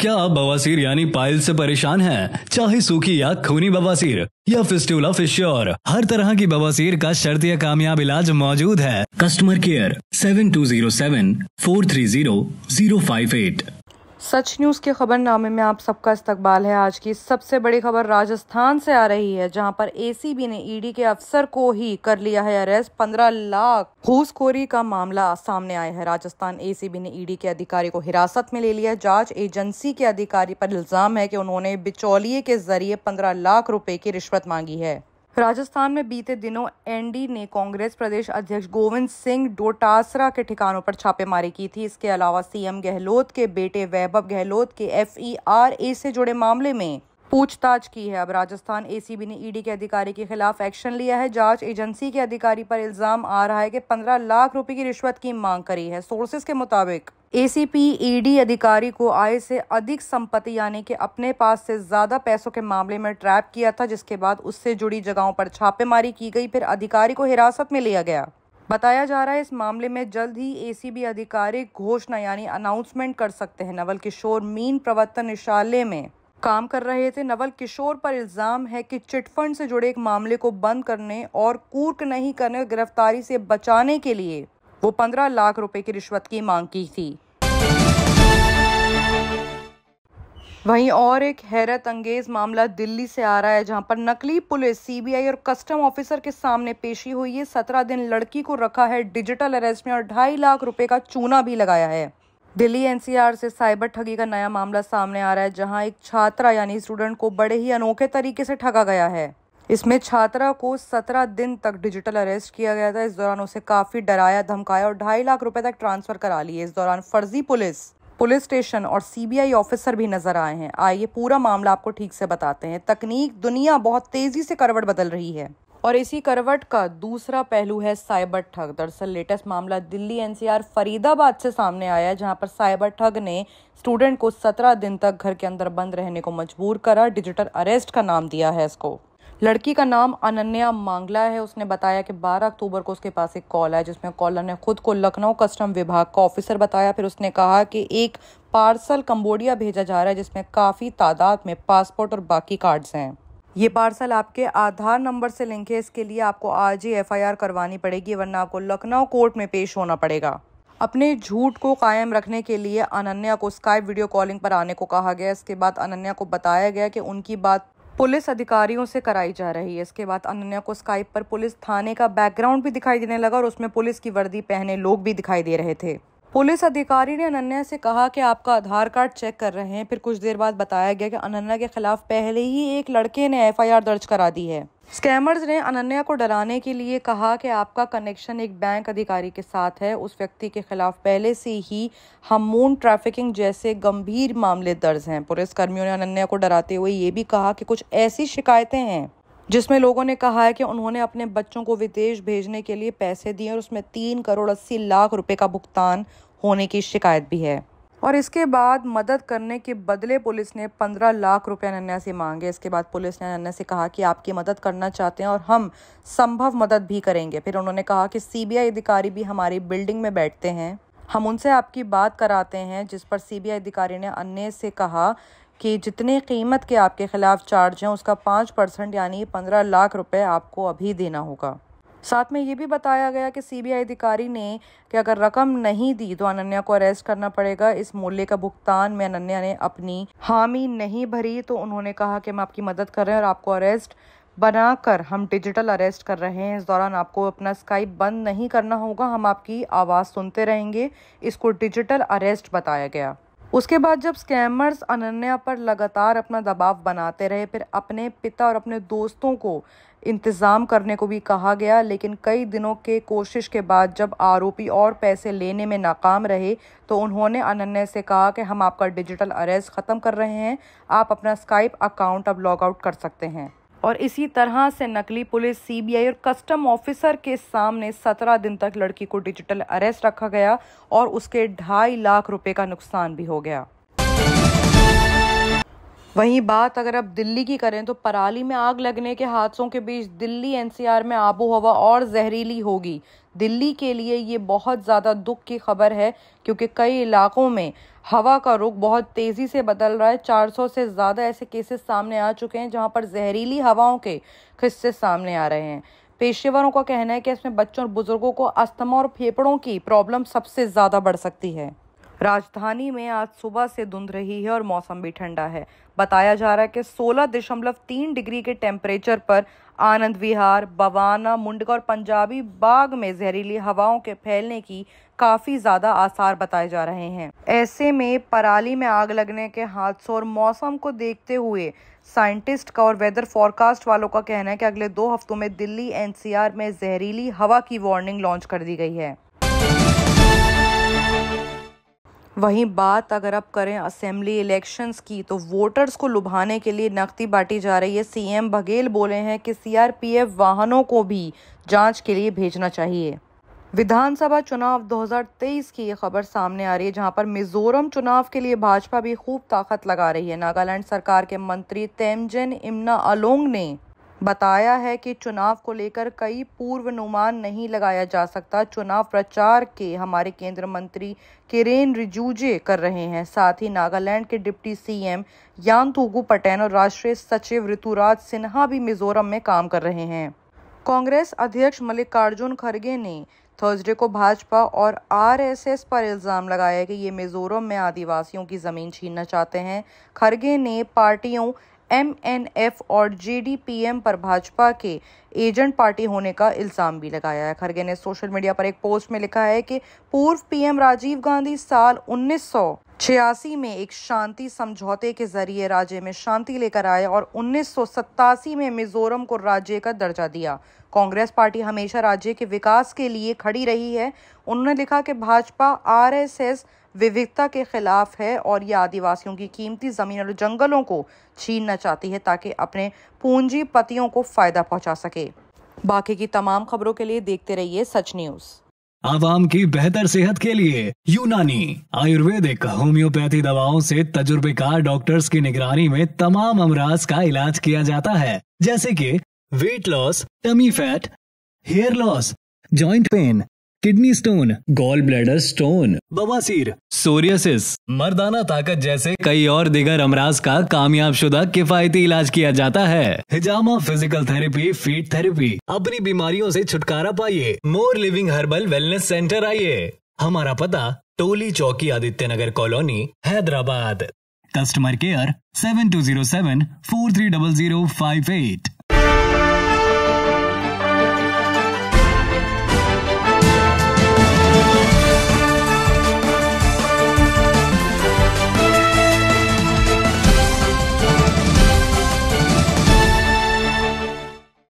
क्या आप बवासीर यानी पाइल से परेशान हैं? चाहे सूखी या खूनी बवासीर या फिस्टूला फिश्योर हर तरह की बवासीर का शर्त या कामयाब इलाज मौजूद है customer care seven two zero seven four three zero zero five eight Sach news के खबरनामे में आप सबका इस्तकबाल है आज की सबसे बड़ी खबर राजस्थान से आ रही है जहां पर एसीबी ने ईडी e के अफसर को ही कर लिया है अरेस्ट पंद्रह लाख घूसखोरी का मामला सामने आया है राजस्थान एसीबी ने ईडी e के अधिकारी को हिरासत में ले लिया है जांच एजेंसी के अधिकारी पर इल्जाम है कि उन्होंने बिचौलिए के जरिए पंद्रह लाख रुपए की रिश्वत मांगी है राजस्थान में बीते दिनों एनडी ने कांग्रेस प्रदेश अध्यक्ष गोविंद सिंह डोटासरा के ठिकानों पर छापेमारी की थी इसके अलावा सीएम गहलोत के बेटे वैभव गहलोत के एफईआरए से जुड़े मामले में पूछताछ की है अब राजस्थान एसीबी ने ईडी के अधिकारी के खिलाफ एक्शन लिया है जांच एजेंसी के अधिकारी पर इल्जाम आ रहा है कि 15 लाख रुपए की रिश्वत की मांग करी है सोर्सेज के मुताबिक एसीपी ईडी e अधिकारी को आय से अधिक संपत्ति यानी कि अपने पास से ज्यादा पैसों के मामले में ट्रैप किया था जिसके बाद उससे जुड़ी जगहों पर छापेमारी की गई फिर अधिकारी को हिरासत में लिया गया बताया जा रहा है इस मामले में जल्द ही एसीबी अधिकारी घोषणा यानी अनाउंसमेंट कर सकते हैं नवल किशोर मीन प्रवर्तन निशालय में काम कर रहे थे नवल किशोर पर इल्जाम है कि चिटफंड से जुड़े एक मामले को बंद करने और कूर्क नहीं करने गिरफ्तारी से बचाने के लिए वो पंद्रह लाख रुपए की रिश्वत की मांग की थी वहीं और एक हैरत अंगेज मामला दिल्ली से आ रहा है जहां पर नकली पुलिस सीबीआई और कस्टम ऑफिसर के सामने पेशी हुई है सत्रह दिन लड़की को रखा है डिजिटल अरेस्ट में और ढाई लाख रुपए का चूना भी लगाया है दिल्ली एनसीआर से साइबर ठगी का नया मामला सामने आ रहा है जहां एक छात्रा यानी स्टूडेंट को बड़े ही अनोखे तरीके से ठगा गया है इसमें छात्रा को सत्रह दिन तक डिजिटल अरेस्ट किया गया था इस दौरान उसे काफी डराया धमकाया और ढाई लाख रुपए तक ट्रांसफर करा लिए इस दौरान फर्जी पुलिस पुलिस स्टेशन और सीबीआई ऑफिसर भी नजर आए हैं आइए पूरा मामला आपको ठीक से बताते हैं तकनीक दुनिया बहुत तेजी से करवट बदल रही है और इसी करवट का दूसरा पहलू है साइबर ठग दरअसल लेटेस्ट मामला दिल्ली एनसीआर फरीदाबाद से सामने आया है जहां पर साइबर ठग ने स्टूडेंट को सत्रह दिन तक घर के अंदर बंद रहने को मजबूर करा डिजिटल अरेस्ट का नाम दिया है इसको लड़की का नाम अनन्या मांगला है उसने बताया कि 12 अक्टूबर को उसके पास एक कॉल आया जिसमें कॉलर ने खुद को लखनऊ कस्टम विभाग का ऑफिसर बताया फिर उसने कहा कि एक पार्सल कंबोडिया भेजा जा रहा है जिसमें काफ़ी तादाद में पासपोर्ट और बाकी कार्ड्स हैं ये पार्सल आपके आधार नंबर से लिंक है इसके लिए आपको आज ही एफ करवानी पड़ेगी वरना आपको लखनऊ कोर्ट में पेश होना पड़ेगा अपने झूठ को कायम रखने के लिए अनन्या को स्काइप वीडियो कॉलिंग पर आने को कहा गया इसके बाद अनन्या को बताया गया कि उनकी बात पुलिस अधिकारियों से कराई जा रही है इसके बाद अनन्या को स्काइप पर पुलिस थाने का बैकग्राउंड भी दिखाई देने लगा और उसमें पुलिस की वर्दी पहने लोग भी दिखाई दे रहे थे पुलिस अधिकारी ने अनन्या से कहा कि आपका आधार कार्ड चेक कर रहे हैं फिर कुछ देर बाद बताया गया कि अनन्या के खिलाफ पहले ही एक लड़के ने एफआईआर दर्ज करा दी है स्कैमर्स ने अनन्या को डराने के लिए कहा कि आपका कनेक्शन एक बैंक अधिकारी के साथ है उस व्यक्ति के खिलाफ पहले से ही हमून ट्रैफिकिंग जैसे गंभीर मामले दर्ज हैं पुलिसकर्मियों ने अनन्या को डराते हुए ये भी कहा कि कुछ ऐसी शिकायतें हैं जिसमें लोगों ने कहा है कि उन्होंने अपने बच्चों को विदेश भेजने के लिए पैसे दिए और उसमें तीन करोड़ अस्सी लाख रुपए का भुगतान होने की शिकायत भी है और इसके बाद मदद करने के बदले पुलिस ने पंद्रह लाख रुपए अनन्या से मांगे इसके बाद पुलिस ने अनन्या से कहा कि आपकी मदद करना चाहते हैं और हम संभव मदद भी करेंगे फिर उन्होंने कहा कि सीबीआई अधिकारी भी हमारी बिल्डिंग में बैठते हैं हम उनसे आपकी बात कराते हैं जिस पर सीबीआई अधिकारी ने अन्य से कहा कि जितने कीमत के आपके ख़िलाफ़ चार्ज हैं उसका पाँच परसेंट यानी पंद्रह लाख रुपए आपको अभी देना होगा साथ में ये भी बताया गया कि सीबीआई अधिकारी ने कि अगर रकम नहीं दी तो अनन्या को अरेस्ट करना पड़ेगा इस मूल्य का भुगतान में अनन्या ने अपनी हामी नहीं भरी तो उन्होंने कहा कि हम आपकी मदद कर रहे हैं और आपको अरेस्ट बनाकर हम डिजिटल अरेस्ट कर रहे हैं इस दौरान आपको अपना स्काइप बंद नहीं करना होगा हम आपकी आवाज़ सुनते रहेंगे इसको डिजिटल अरेस्ट बताया गया उसके बाद जब स्कैमर्स अनन्या पर लगातार अपना दबाव बनाते रहे फिर अपने पिता और अपने दोस्तों को इंतज़ाम करने को भी कहा गया लेकिन कई दिनों के कोशिश के बाद जब आरोपी और पैसे लेने में नाकाम रहे तो उन्होंने अनन्या से कहा कि हम आपका डिजिटल अरेस्ट ख़त्म कर रहे हैं आप अपना स्काइप अकाउंट अब लॉग आउट कर सकते हैं और इसी तरह से नकली पुलिस सीबीआई और कस्टम ऑफिसर के सामने सत्रह दिन तक लड़की को डिजिटल अरेस्ट रखा गया और उसके ढाई लाख रुपए का नुकसान भी हो गया वहीं बात अगर आप दिल्ली की करें तो पराली में आग लगने के हादसों के बीच दिल्ली एनसीआर में आबो हवा और जहरीली होगी दिल्ली के लिए ये बहुत ज़्यादा दुख की खबर है क्योंकि कई इलाकों में हवा का रुख बहुत तेज़ी से बदल रहा है 400 से ज़्यादा ऐसे केसेस सामने आ चुके हैं जहां पर जहरीली हवाओं के किस्से सामने आ रहे हैं पेशेवरों का कहना है कि इसमें बच्चों और बुज़ुर्गों को अस्थमा और फेफड़ों की प्रॉब्लम सबसे ज़्यादा बढ़ सकती है राजधानी में आज सुबह से धुंध रही है और मौसम भी ठंडा है बताया जा रहा है कि सोलह दशमलव तीन डिग्री के टेम्परेचर पर आनंद विहार बवाना मुंडका और पंजाबी बाग में जहरीली हवाओं के फैलने की काफ़ी ज़्यादा आसार बताए जा रहे हैं ऐसे में पराली में आग लगने के हादसों और मौसम को देखते हुए साइंटिस्ट का और वेदर फॉरकास्ट वालों का कहना है कि अगले दो हफ्तों में दिल्ली एनसीआर में जहरीली हवा की वार्निंग लॉन्च कर दी गई है वहीं बात अगर आप करें असेंबली इलेक्शंस की तो वोटर्स को लुभाने के लिए नकदी बांटी जा रही है सीएम बघेल बोले हैं कि सीआरपीएफ वाहनों को भी जांच के लिए भेजना चाहिए विधानसभा चुनाव 2023 की यह खबर सामने आ रही है जहां पर मिजोरम चुनाव के लिए भाजपा भी खूब ताकत लगा रही है नागालैंड सरकार के मंत्री तेमजेन इमना अलोंग ने बताया है कि चुनाव को लेकर कई पूर्व अनुमान नहीं लगाया जा सकता चुनाव प्रचार के हमारे केंद्र मंत्री किरेन रिजूजे कर रहे हैं साथ ही नागालैंड के डिप्टी सीएम यांतुगु पटेन और राष्ट्रीय सचिव ऋतुराज सिन्हा भी मिजोरम में काम कर रहे हैं कांग्रेस अध्यक्ष मल्लिकार्जुन खड़गे ने थर्सडे को भाजपा और आरएसएस पर इल्ज़ाम लगाया कि ये मिजोरम में आदिवासियों की ज़मीन छीनना चाहते हैं खरगे ने पार्टियों एमएनएफ और जेडीपीएम पर भाजपा के एजेंट पार्टी होने का इल्जाम भी लगाया है खड़गे ने सोशल मीडिया पर एक पोस्ट में लिखा है कि पूर्व पीएम राजीव गांधी साल उन्नीस छियासी में एक शांति समझौते के जरिए राज्य में शांति लेकर आए और उन्नीस में मिजोरम को राज्य का दर्जा दिया कांग्रेस पार्टी हमेशा राज्य के विकास के लिए खड़ी रही है उन्होंने लिखा कि भाजपा आरएसएस विविधता के खिलाफ है और यह आदिवासियों की कीमती जमीन और जंगलों को छीनना चाहती है ताकि अपने पूंजीपतियों को फायदा पहुंचा सके बाकी की तमाम खबरों के लिए देखते रहिए सच न्यूज़ आवाम की बेहतर सेहत के लिए यूनानी आयुर्वेदिक होम्योपैथी दवाओं से तजुर्बेकार डॉक्टर्स की निगरानी में तमाम अमराज का इलाज किया जाता है जैसे कि weight loss tummy fat hair loss joint pain kidney stone gall bladder stone बवासीर सोरियसिस मर्दाना ताकत जैसे कई और दिगर अमराज का कामयाब शुदा किफायती इलाज किया जाता है हिजामा फिजिकल थेरेपी फीट थेरेपी अपनी बीमारियों से छुटकारा पाइए more living herbal wellness centre आइए हमारा पता Toli Chowki Aditya Nagar colony Hyderabad customer care seven two zero seven four three double zero five eight